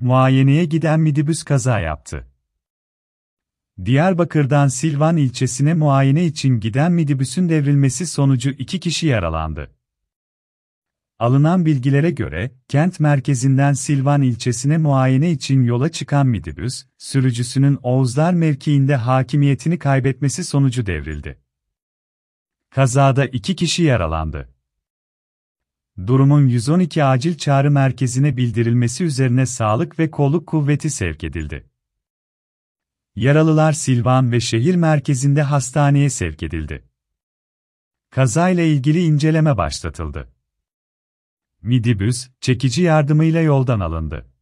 muayeneye giden midibüs kaza yaptı. Diyarbakır'dan Silvan ilçesine muayene için giden midibüsün devrilmesi sonucu iki kişi yaralandı. Alınan bilgilere göre, kent merkezinden Silvan ilçesine muayene için yola çıkan midibüs, sürücüsünün Oğuzlar mevkiinde hakimiyetini kaybetmesi sonucu devrildi. Kazada iki kişi yaralandı durumun 112 acil çağrı merkezine bildirilmesi üzerine sağlık ve kolluk kuvveti sevk edildi. Yaralılar Silvan ve şehir merkezinde hastaneye sevk edildi. Kazayla ilgili inceleme başlatıldı. Midibüs, çekici yardımıyla yoldan alındı.